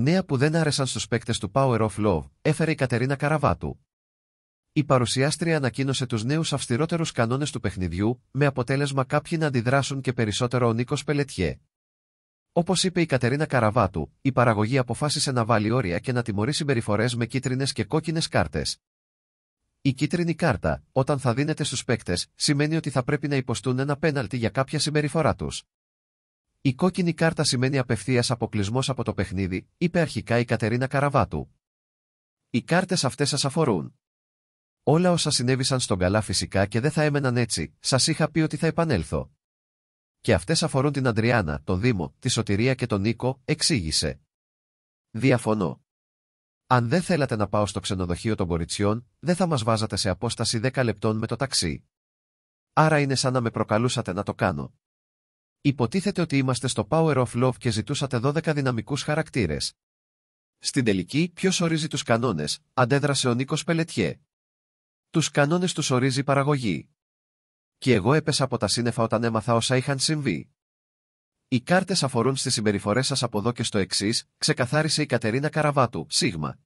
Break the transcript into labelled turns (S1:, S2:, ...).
S1: νέα που δεν άρεσαν στους παίκτες του Power of Love, έφερε η Κατερίνα Καραβάτου. Η παρουσιάστρια ανακοίνωσε τους νέους αυστηρότερους κανόνες του παιχνιδιού, με αποτέλεσμα κάποιοι να αντιδράσουν και περισσότερο ο Νίκος Πελετιέ. Όπως είπε η Κατερίνα Καραβάτου, η παραγωγή αποφάσισε να βάλει όρια και να τιμωρεί συμπεριφορές με κίτρινες και κόκκινες κάρτες. Η κίτρινη κάρτα, όταν θα δίνεται στους παίκτες, σημαίνει ότι θα πρέπει να υποστούν ένα πέναλτι για κάποια συμπεριφορά τους. Η κόκκινη κάρτα σημαίνει απευθείας αποκλεισμός από το παιχνίδι, είπε αρχικά η Κατερίνα Καραβάτου. Οι κάρτες αυτές σας αφορούν. Όλα όσα συνέβησαν στον καλά φυσικά και δεν θα έμεναν έτσι, σας είχα πει ότι θα επανέλθω. Και αυτές αφορούν την Αντριάννα, τον Δήμο, τη Σωτηρία και τον Νίκο, εξήγησε. Διαφωνώ. Αν δεν θέλατε να πάω στο ξενοδοχείο των κοριτσιών, δεν θα μας βάζατε σε απόσταση 10 λεπτών με το ταξί. Άρα είναι σαν να με προκαλούσατε να το κάνω. Υποτίθεται ότι είμαστε στο Power of Love και ζητούσατε 12 δυναμικούς χαρακτήρες. Στην τελική, ποιος ορίζει τους κανόνες, αντέδρασε ο νίκος Πελετιέ. Τους κανόνες τους ορίζει η παραγωγή. Και εγώ έπεσα από τα σύννεφα όταν έμαθα όσα είχαν συμβεί. Οι κάρτες αφορούν στις συμπεριφορές σας από εδώ και στο εξής, ξεκαθάρισε η Κατερίνα Καραβάτου, Σίγμα.